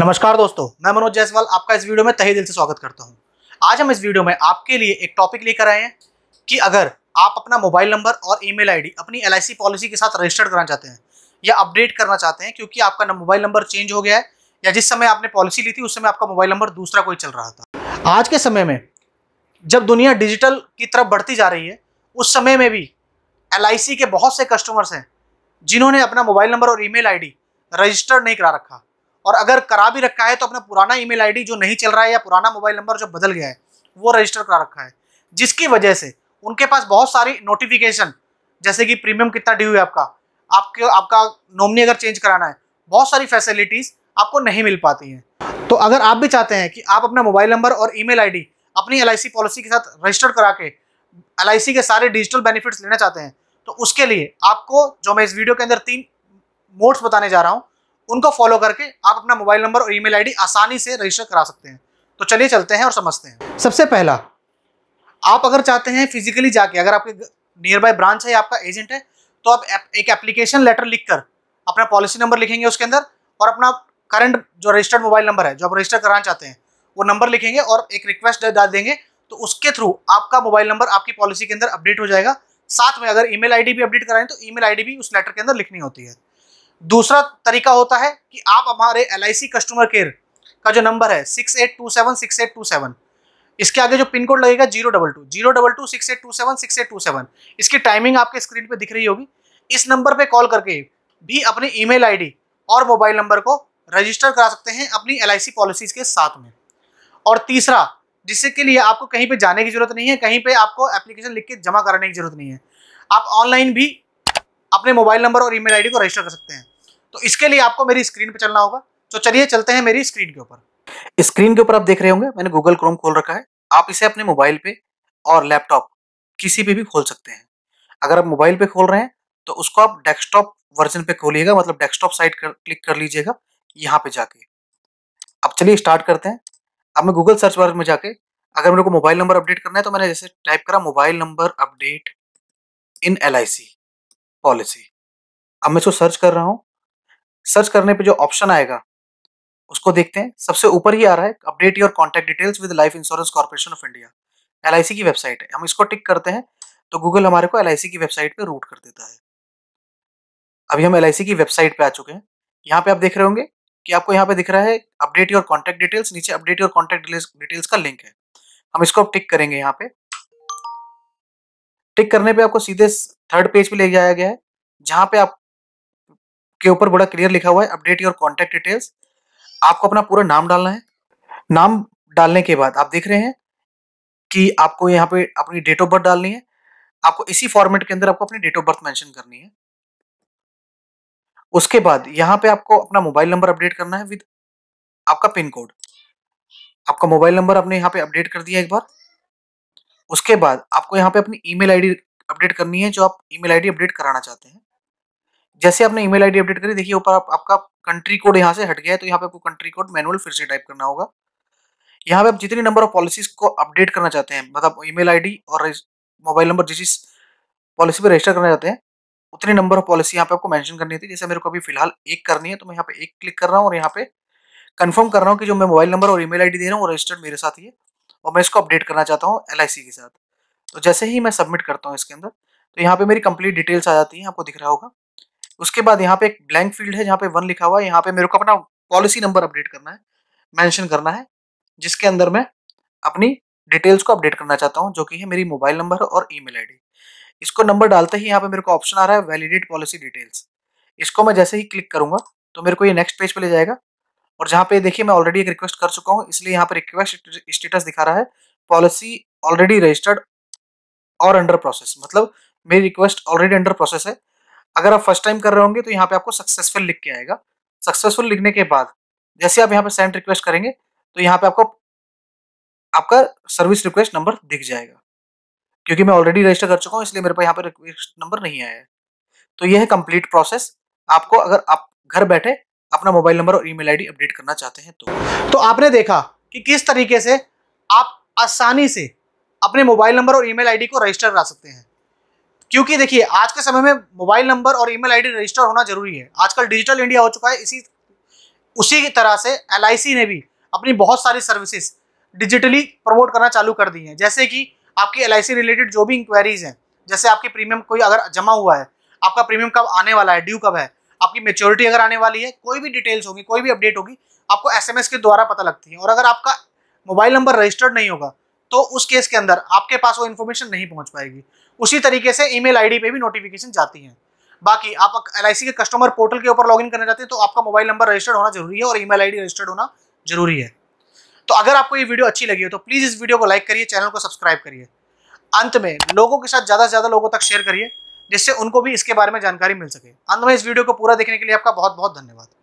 नमस्कार दोस्तों मैं मनोज जायसवाल आपका इस वीडियो में तहे दिल से स्वागत करता हूं। आज हम इस वीडियो में आपके लिए एक टॉपिक लेकर आए हैं कि अगर आप अपना मोबाइल नंबर और ईमेल आईडी अपनी एल पॉलिसी के साथ रजिस्टर्ड कराना चाहते हैं या अपडेट करना चाहते हैं क्योंकि आपका मोबाइल नंबर चेंज हो गया है या जिस समय आपने पॉलिसी ली थी उस समय आपका मोबाइल नंबर दूसरा कोई चल रहा था आज के समय में जब दुनिया डिजिटल की तरफ बढ़ती जा रही है उस समय में भी एल के बहुत से कस्टमर्स हैं जिन्होंने अपना मोबाइल नंबर और ईमेल आईडी रजिस्टर नहीं करा रखा और अगर करा भी रखा है तो अपना पुराना ईमेल आईडी जो नहीं चल रहा है या पुराना मोबाइल नंबर जो बदल गया है वो रजिस्टर करा रखा है जिसकी वजह से उनके पास बहुत सारी नोटिफिकेशन जैसे कि प्रीमियम कितना ड्यू है आपका आपके आपका नॉमनी अगर चेंज कराना है बहुत सारी फैसिलिटीज़ आपको नहीं मिल पाती हैं तो अगर आप भी चाहते हैं कि आप अपना मोबाइल नंबर और ई मेल अपनी एल पॉलिसी के साथ रजिस्टर करा के एल के सारे डिजिटल बेनिफिट्स लेना चाहते हैं तो उसके लिए आपको जो मैं इस वीडियो के अंदर तीन मोड्स बताने जा रहा हूँ उनको फॉलो करके आप अपना मोबाइल नंबर और ईमेल आईडी आसानी से रजिस्टर करा सकते हैं तो चलिए चलते हैं और समझते हैं सबसे पहला आप अगर चाहते हैं फिजिकली जाके अगर आपके नियर बाय ब्रांच है या आपका एजेंट है तो आप एक एप्लीकेशन लेटर लिखकर अपना पॉलिसी नंबर लिखेंगे उसके अंदर और अपना करंट जो रजिस्टर्ड मोबाइल नंबर है जो आप रजिस्टर कराना चाहते हैं वो नंबर लिखेंगे और एक रिक्वेस्ट डाल देंगे तो उसके थ्रू आपका मोबाइल नंबर आपकी पॉलिसी के अंदर अपडेट हो जाएगा साथ में अगर ईमेल आईडी भी अपडेट कराएं तो ईमेल आईडी भी उस लेटर के अंदर लिखनी होती है दूसरा तरीका होता है कि आप हमारे एल कस्टमर केयर का जो नंबर है six eight two seven six eight two seven इसके आगे जो पिन कोड लगेगा zero double two zero double two six eight two seven six eight two seven इसकी टाइमिंग आपके स्क्रीन पे दिख रही होगी इस नंबर पे कॉल करके भी अपनी ईमेल आईडी और मोबाइल नंबर को रजिस्टर करा सकते हैं अपनी एल पॉलिसीज़ के साथ में और तीसरा जिससे के लिए आपको कहीं पर जाने की ज़रूरत नहीं है कहीं पर आपको एप्लीकेशन लिख के जमा कराने की ज़रूरत नहीं है आप ऑनलाइन भी अपने मोबाइल नंबर और ईमेल आईडी को रजिस्टर कर सकते हैं तो इसके लिए आपको मेरी स्क्रीन पर चलना होगा तो चलिए चलते हैं मेरी स्क्रीन के ऊपर स्क्रीन के ऊपर आप देख रहे होंगे मैंने गूगल क्रोम खोल रखा है आप इसे अपने मोबाइल पे और लैपटॉप किसी पे भी खोल सकते हैं अगर आप मोबाइल पे खोल रहे हैं तो उसको आप डेस्कटॉप वर्जन पे खोलिएगा मतलब डेस्कटॉप साइट कर क्लिक कर लीजिएगा यहाँ पे जाके अब चलिए स्टार्ट करते हैं अब मैं गूगल सर्च वर्ग में जाके अगर मेरे को मोबाइल नंबर अपडेट करना है तो मैंने जैसे टाइप करा mobile number update in L I C policy अब मैं इसको सर्च कर रहा हूँ सर्च करने पे जो ऑप्शन आएगा उसको देखते हैं सबसे ऊपर ही आ रहा है update your contact details with life insurance corporation of India L की वेबसाइट है हम इसको टिक करते हैं तो गूगल हमारे को एल की वेबसाइट पर रूट कर देता है अभी हम एल की वेबसाइट पर आ चुके हैं यहाँ पे आप देख रहे होंगे कि आपको यहाँ पे दिख रहा है अपडेट योर कॉन्टैक्ट डिटेल्स नीचे अपडेट योर कॉन्टैक्ट डिटेल्स का लिंक है हम इसको टिक करेंगे यहाँ पे टिक करने पे आपको सीधे थर्ड पेज पे ले जाया गया है जहां पे आप के ऊपर बड़ा क्लियर लिखा हुआ है अपडेट योर कॉन्टेक्ट डिटेल्स आपको अपना पूरा नाम डालना है नाम डालने के बाद आप देख रहे हैं कि आपको यहाँ पे अपनी डेट ऑफ बर्थ डालनी है आपको इसी फॉर्मेट के अंदर आपको अपनी डेट ऑफ बर्थ मेंशन करनी है उसके बाद यहाँ पे आपको अपना मोबाइल नंबर अपडेट करना है विद आपका पिन कोड आपका मोबाइल नंबर आपने यहाँ पे अपडेट कर दिया एक बार उसके बाद आपको यहाँ पे अपनी ईमेल आईडी अपडेट करनी है जो आप ईमेल आईडी अपडेट कराना चाहते हैं जैसे आपने ईमेल आईडी अपडेट करी देखिए ऊपर आप, आपका कंट्री कोड यहाँ से हट गया है तो यहाँ पे आपको कंट्री कोड मैनुअल फिर से टाइप करना होगा यहाँ पे आप जितनी नंबर ऑफ पॉलिसीज को अपडेट करना चाहते हैं मतलब ई मेल और मोबाइल नंबर जिस पॉलिसी पर रजिस्टर करना चाहते हैं उतनी नंबर ऑफ पॉलिसी यहाँ पे आपको मैंशन करनी थी जैसे मेरे को अभी फिलहाल एक करनी है तो मैं यहाँ पे एक क्लिक कर रहा हूँ और यहाँ पे कंफर्म कर रहा हूँ कि जो मैं मोबाइल नंबर और ईमेल आईडी दे रहा हूँ रजिस्टर्ड मेरे साथ ही है और मैं इसको अपडेट करना चाहता हूँ एल के साथ तो जैसे ही मैं सबमिट करता हूँ इसके अंदर तो यहाँ पे मेरी कंप्लीट डिटेल्स आ जाती हैं आपको दिख रहा होगा उसके बाद यहाँ पे एक ब्लैंक फील्ड है जहाँ पे वन लिखा हुआ है यहाँ पे मेरे को अपना पॉलिसी नंबर अपडेट करना है मेंशन करना है जिसके अंदर मैं अपनी डिटेल्स को अपडेट करना चाहता हूँ जो कि है मेरी मोबाइल नंबर और ईमेल आईडी इसको नंबर डालते ही यहाँ पे मेरे को ऑप्शन आ रहा है वैलिडेट पॉलिसी डिटेल्स इसको मैं जैसे ही क्लिक करूंगा तो मेरे को ये नेक्स्ट पेज पर ले जाएगा और जहाँ पे देखिए मैं ऑलरेडी एक रिक्वेस्ट कर चुका हूँ इसलिए यहाँ पे रिक्वेस्ट स्टेटस दिखा रहा है पॉलिसी ऑलरेडी रजिस्टर्ड और अंडर प्रोसेस मतलब मेरी रिक्वेस्ट ऑलरेडी अंडर प्रोसेस है अगर आप फर्स्ट टाइम कर रहे होंगे तो यहाँ पे आपको सक्सेसफुल लिख के आएगा सक्सेसफुल लिखने के बाद जैसे आप यहाँ पे सेंड रिक्वेस्ट करेंगे तो यहाँ पे आपको आपका सर्विस रिक्वेस्ट नंबर दिख जाएगा क्योंकि मैं ऑलरेडी रजिस्टर कर चुका हूँ इसलिए मेरे पास यहाँ पे रिक्वेस्ट नंबर नहीं आया है तो यह है कंप्लीट प्रोसेस आपको अगर आप घर बैठे अपना मोबाइल नंबर और ईमेल आईडी अपडेट करना चाहते हैं तो तो आपने देखा कि किस तरीके से आप आसानी से अपने मोबाइल नंबर और ईमेल आईडी को रजिस्टर करा सकते हैं क्योंकि देखिए आज के समय में मोबाइल नंबर और ईमेल आईडी रजिस्टर होना जरूरी है आजकल डिजिटल इंडिया हो चुका है इसी उसी की तरह से एल ने भी अपनी बहुत सारी सर्विसेज डिजिटली प्रमोट करना चालू कर दी हैं जैसे कि आपकी एल रिलेटेड जो भी इंक्वायरीज हैं जैसे आपकी प्रीमियम कोई अगर जमा हुआ है आपका प्रीमियम कब आने वाला है ड्यू कब है आपकी मेच्योरिटी अगर आने वाली है कोई भी डिटेल्स होगी कोई भी अपडेट होगी आपको एसएमएस के द्वारा पता लगती है और अगर आपका मोबाइल नंबर रजिस्टर्ड नहीं होगा तो उस केस के अंदर आपके पास वो इन्फॉर्मेशन नहीं पहुंच पाएगी उसी तरीके से ईमेल आईडी पे भी नोटिफिकेशन जाती है बाकी आप एल के कस्टमर पोर्टल के ऊपर लॉगिन करना चाहते हैं तो आपका मोबाइल नंबर रजिस्टर्ड होना जरूरी है और ईमेल आईडी रजिस्टर्ड होना जरूरी है तो अगर आपको ये वीडियो अच्छी लगी हो तो प्लीज़ इस वीडियो को लाइक करिए चैनल को सब्सक्राइब करिए अंत में लोगों के साथ ज़्यादा से ज़्यादा लोगों तक शेयर करिए जिससे उनको भी इसके बारे में जानकारी मिल सके अंत में इस वीडियो को पूरा देखने के लिए आपका बहुत बहुत धन्यवाद